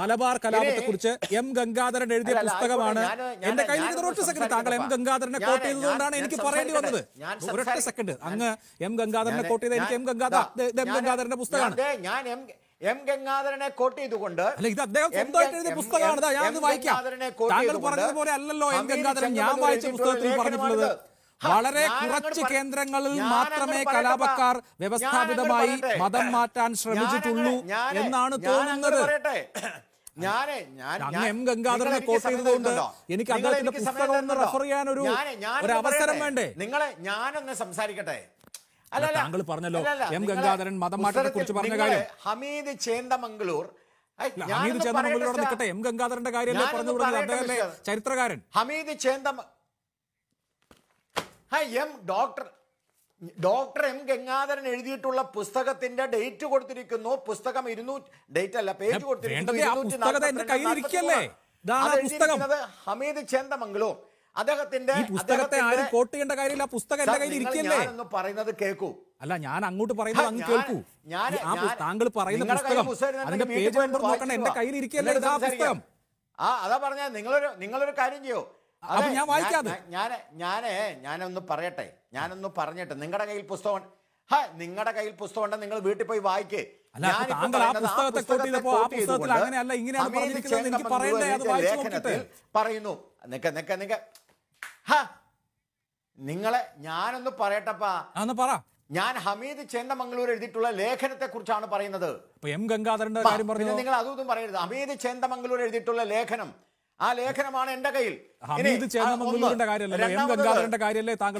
മലബാർ കലാപത്തെ കുറിച്ച് എം ഗംഗാധരൻ എഴുതിയ പുസ്തകമാണ് എന്റെ കയ്യിൽ ഒരൊറ്റ സെക്കൻഡ് താങ്കൾ എം ഗംഗാധരനെ കോട്ട് ചെയ്തതുകൊണ്ടാണ് എനിക്ക് പറയേണ്ടി വന്നത് ഒരൊറ്റ സെക്കൻഡ് അങ്ങ് എം ഗംഗാധരനെ കോട്ട് ചെയ്ത എനിക്ക് എം ഗംഗാധർ എം ഗംഗാധരന്റെ പുസ്തകമാണ് ഞാൻ എം ഗംഗാധരനെ കോട്ട് ചെയ്തുകൊണ്ട് അല്ല ഇത് അദ്ദേഹം സ്വന്തമായിട്ട് എഴുതിയ പുസ്തകമാണ് ഞാൻ വായിക്കാം താങ്കൾ പറഞ്ഞതുപോലെ അല്ലല്ലോ എം ഗംഗാധരൻ ഞാൻ വായിച്ച പുസ്തകത്തിൽ പറഞ്ഞിട്ടുള്ളത് വളരെ കുറച്ച് കേന്ദ്രങ്ങളിൽ മാത്രമേ കലാപക്കാർ വ്യവസ്ഥാപിതമായി മതം മാറ്റാൻ ശ്രമിച്ചിട്ടുള്ളൂ എന്നാണ് തോന്നുന്നത് ഞാനേ ഞാൻ എം ഗംഗാധരനെ കോട്ട് ചെയ്തതുകൊണ്ട് എനിക്ക് അദ്ദേഹത്തിന്റെ പുസ്തകം ഒന്ന് ഒരു ഒരു അവസരം വേണ്ടേ നിങ്ങളെ ഞാനൊന്ന് സംസാരിക്കട്ടെ അല്ല താങ്കൾ പറഞ്ഞല്ലോ എം ഗംഗാധരൻ മതം മാറ്റത്തെ കുറിച്ച് പറഞ്ഞ കാര്യം ഹമീദ് ചേന്ദമംഗളൂർ ഹമീദ് ചേന്ദമംഗളൂരോട് നിൽക്കട്ടെ എം ഗംഗാധരന്റെ കാര്യമല്ലേ പറഞ്ഞു കൊടുത്തത് അദ്ദേഹമല്ലേ ചരിത്രകാരൻ ഹമീദ് ചേന്ദ M doctor doctor M Gangadharan എഴുതിയിട്ടുള്ള പുസ്തകത്തിന്റെ ഡേറ്റ് കൊടുത്തിരിക്കുന്നു പുസ്തകം ഇരുന്നൂ ഡേറ്റ് അല്ല പേജ് കൊടുത്തിരിക്കുന്നു ഹമീദ് ചേന്തമംഗലൂർ അദ്ദേഹത്തിന്റെ പുസ്തകത്തെ ആരും കോട്ട് ചെയ്യേണ്ട കാര്യമില്ല പുസ്തകം എന്റെ കയ്യിൽ ഇരിക്കല്ലേ എന്ന് പറയുന്നത് കേൾക്കൂ അല്ല ഞാൻ അങ്ങോട്ട് പറയുന്നത് അങ്ങ് കേൾക്കൂ ഞാൻ താങ്കൾ പറയുന്ന പുസ്തകം അതിന്റെ പേജ് നമ്പർ നോക്കണം എന്റെ കയ്യിൽ ഇരിക്കല്ലേ പുസ്തകം ആ അതാ പറഞ്ഞ നിങ്ങളൊരു നിങ്ങളൊരു കാര്യം ചെയ്യോ അപ്പൊ ഞാൻ വായിക്കാതെ ഞാൻ ഞാനേ ഞാനൊന്ന് പറയട്ടെ ഞാനൊന്ന് പറഞ്ഞിട്ട് നിങ്ങളുടെ കയ്യിൽ പുസ്തകം നിങ്ങളുടെ കയ്യിൽ പുസ്തകം ഉണ്ടെങ്കിൽ നിങ്ങൾ വീട്ടിൽ പോയി വായിക്കേ പറയുന്നു നിക്ക നിക്ക നിക്ക നിങ്ങളെ ഞാനൊന്ന് പറയട്ടപ്പാ പറ ഞാൻ ഹമീദ് ചേന്ദമംഗളൂർ എഴുതിയിട്ടുള്ള ലേഖനത്തെ കുറിച്ചാണ് പറയുന്നത് എം ഗംഗാധരന്റെ കാര്യം നിങ്ങൾ അതും പറയരുത് ഹമീദ് ചേന്ദമംഗളൂർ എഴുതിയിട്ടുള്ള ലേഖനം ആ ലേഖനമാണ് എന്റെ കയ്യിൽ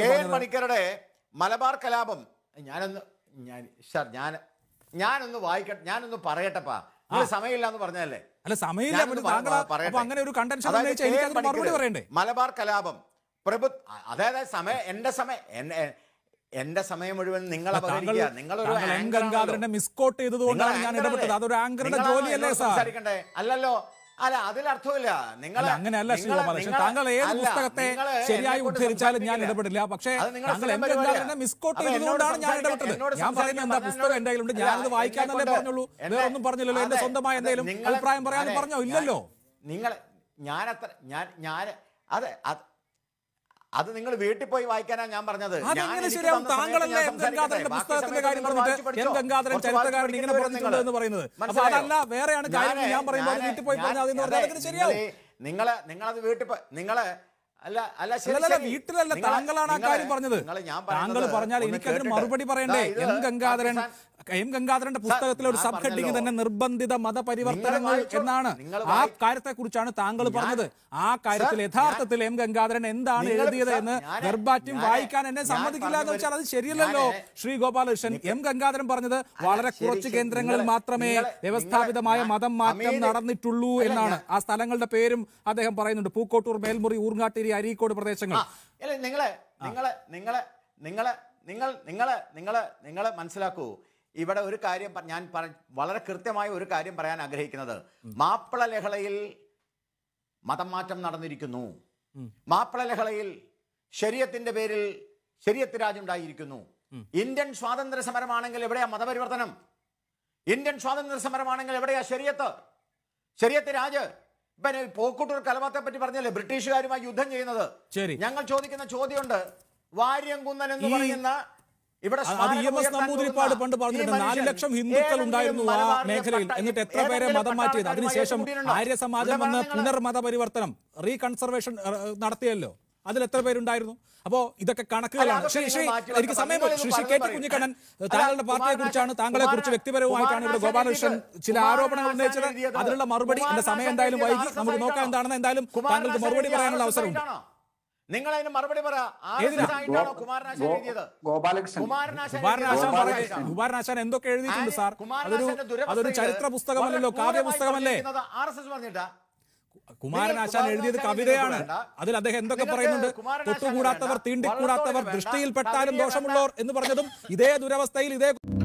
കെ എൻ മണിക്കരുടെ മലബാർ കലാപം ഞാനൊന്ന് ഞാൻ സാർ ഞാൻ ഞാനൊന്ന് വായിക്കട്ടെ ഞാനൊന്ന് പറയട്ടെപ്പാ സമയമില്ല എന്ന് പറഞ്ഞല്ലേ അല്ല സമയമില്ല അങ്ങനെ ഒരു കണ്ടൻഷൻ മലബാർ കലാപം പ്രഭു അതായത് സമയ എന്റെ സമയം എന്റെ സമയം മുഴുവൻ നിങ്ങൾ നിങ്ങളൊരു മിസ്കോട്ട് ചെയ്തതുകൊണ്ടാണ് ഞാൻ ഇടപെട്ടത് അതൊരു ആങ്കറുടെ ജോലിയല്ലേ സംസാരിക്കണ്ടേ അല്ലല്ലോ അല്ല അതിലർത്ഥമില്ല നിങ്ങൾ അങ്ങനെയല്ല ശ്രീകുമാരേഷൻ താങ്കൾ ഏത് പുസ്തകത്തെ ശരിയായി ഉദ്ധരിച്ചാലും ഞാൻ ഇടപെടില്ല പക്ഷേ താങ്കൾ മിസ്കോട്ട് ചെയ്തുകൊണ്ടാണ് ഞാൻ ഇടപെട്ടത് ഞാൻ പറയുന്നത് എന്താ പുസ്തകം എന്റെ ഉണ്ട് ഞാനത് വായിക്കാന്നല്ലേ പറഞ്ഞുള്ളൂ വേറെ ഒന്നും പറഞ്ഞില്ലല്ലോ എന്റെ സ്വന്തമായ എന്തെങ്കിലും അഭിപ്രായം പറയാൻ പറഞ്ഞോ ഇല്ലല്ലോ നിങ്ങൾ ഞാൻ അത്ര ഞാൻ ഞാൻ അതെ അത് നിങ്ങൾ വീട്ടിൽ പോയി വായിക്കാനാ ഞാൻ പറഞ്ഞത് അതെങ്ങനെ ശരിയാവും പുസ്തകത്തിന്റെ കാര്യം പറഞ്ഞിട്ട് ചരിത്രകാരൻ ഇങ്ങനെ പറഞ്ഞിട്ടുണ്ട് എന്ന് അതല്ല വേറെയാണ് ഞാൻ പറയുന്നത് വീട്ടിൽ പോയി നിങ്ങള് നിങ്ങളത് വീട്ടിൽ നിങ്ങള് അല്ല അല്ല അല്ല വീട്ടിലല്ല താങ്കളാണ് ആ കാര്യം പറഞ്ഞത് താങ്കൾ പറഞ്ഞാൽ എനിക്കതിന് മറുപടി പറയണ്ടേ എം ഗംഗാധരൻ എം ഗംഗാധരന്റെ പുസ്തകത്തിലെ ഒരു സബ് ഹെഡിങ് തന്നെ നിർബന്ധിത മതപരിവർത്തനങ്ങൾ എന്നാണ് ആ കാര്യത്തെ കുറിച്ചാണ് താങ്കൾ പറഞ്ഞത് ആ കാര്യത്തിൽ യഥാർത്ഥത്തിൽ എം ഗംഗാധരൻ എന്താണ് എഴുതിയത് എന്ന് വെർബാറ്റും വായിക്കാൻ എന്നെ സമ്മതിക്കില്ല എന്ന് വെച്ചാൽ അത് ശരിയല്ലല്ലോ ശ്രീ ഗോപാലകൃഷ്ണൻ എം ഗംഗാധരൻ പറഞ്ഞത് വളരെ കുറച്ച് കേന്ദ്രങ്ങളിൽ മാത്രമേ വ്യവസ്ഥാപിതമായ മതം മാറ്റം നടന്നിട്ടുള്ളൂ എന്നാണ് ആ സ്ഥലങ്ങളുടെ പേരും അദ്ദേഹം പറയുന്നുണ്ട് പൂക്കോട്ടൂർ മേൽമുറി ഊർങ്ങാട്ടേരി അരീക്കോട് പ്രദേശങ്ങൾ നിങ്ങളെ നിങ്ങളെ നിങ്ങളെ നിങ്ങളെ നിങ്ങൾ നിങ്ങളെ നിങ്ങളെ നിങ്ങളെ മനസ്സിലാക്കൂ ഇവിടെ ഒരു കാര്യം ഞാൻ വളരെ കൃത്യമായ ഒരു കാര്യം പറയാൻ ആഗ്രഹിക്കുന്നത് മാപ്പിള ലഹളയിൽ മതം മാറ്റം നടന്നിരിക്കുന്നു മാപ്പിള ലഹളയിൽ ശരീരത്തിന്റെ പേരിൽ ശരീരത്ത് രാജുണ്ടായിരിക്കുന്നു ഇന്ത്യൻ സ്വാതന്ത്ര്യ സമരമാണെങ്കിൽ എവിടെയാ മതപരിവർത്തനം ഇന്ത്യൻ സ്വാതന്ത്ര്യ സമരമാണെങ്കിൽ എവിടെയാ ശരീരത്ത് ശരീരത്ത് രാജ് പിന്നെ പോക്കൂട്ടൂർ കലവത്തെ പറ്റി പറഞ്ഞല്ലേ ബ്രിട്ടീഷുകാരുമായി യുദ്ധം ചെയ്യുന്നത് ഞങ്ങൾ ചോദിക്കുന്ന ചോദ്യമുണ്ട് വാര്യംകുന്നൻ എന്ന് പറയുന്ന ഇവിടെ നമ്പൂതിരിപ്പാട് പണ്ട് പറഞ്ഞിട്ടുണ്ട് നാല് ലക്ഷം ഹിന്ദുക്കൾ ഉണ്ടായിരുന്നു ആ മേഖലയിൽ എന്നിട്ട് എത്ര പേരെ മതം മാറ്റിയത് അതിനുശേഷം ആര്യ സമാജം വന്ന് പുനർമത പരിവർത്തനം റീകൺസർവേഷൻ നടത്തിയല്ലോ അതിൽ എത്ര പേരുണ്ടായിരുന്നു അപ്പോ ഇതൊക്കെ കണക്കുകളാണ് ശ്രീ ശ്രീ എനിക്ക് സമയം ശ്രീ ശ്രീ കെ ടി കുഞ്ഞിക്കണ്ണൻ താങ്കളുടെ പാർട്ടിയെ കുറിച്ചാണ് താങ്കളെ കുറിച്ച് വ്യക്തിപരവുമായിട്ടാണ് ഇവിടെ ഗോപാലകൃഷ്ണൻ ചില ആരോപണങ്ങൾ ഉന്നയിച്ചത് അതിനുള്ള മറുപടി എന്റെ സമയം എന്തായാലും വൈകി നമുക്ക് നോക്കാം എന്താണെന്ന് എന്തായാലും താങ്കൾക്ക് മറുപടി പറയാനുള്ള അവസരമുണ്ട് നിങ്ങൾ അതിന് മറുപടി പറയാശാൻ എന്തൊക്കെ എഴുതിയിട്ടുണ്ട് സാർ അതൊരു ചരിത്ര പുസ്തകമല്ലല്ലോ കാവ്യ പുസ്തകമല്ലേ ആർ എസ് എസ് പറഞ്ഞിട്ടാ കുമാരനാശാൻ എഴുതിയത് കവിതയാണ് അതിൽ അദ്ദേഹം എന്തൊക്കെ പറയുന്നുണ്ട് തൊട്ടുകൂടാത്തവർ തീണ്ടിക്കൂടാത്തവർ ദൃഷ്ടിയിൽപ്പെട്ടാലും ദോഷമുള്ളവർ എന്ന് പറഞ്ഞതും ഇതേ ദുരവസ്ഥയിൽ ഇതേ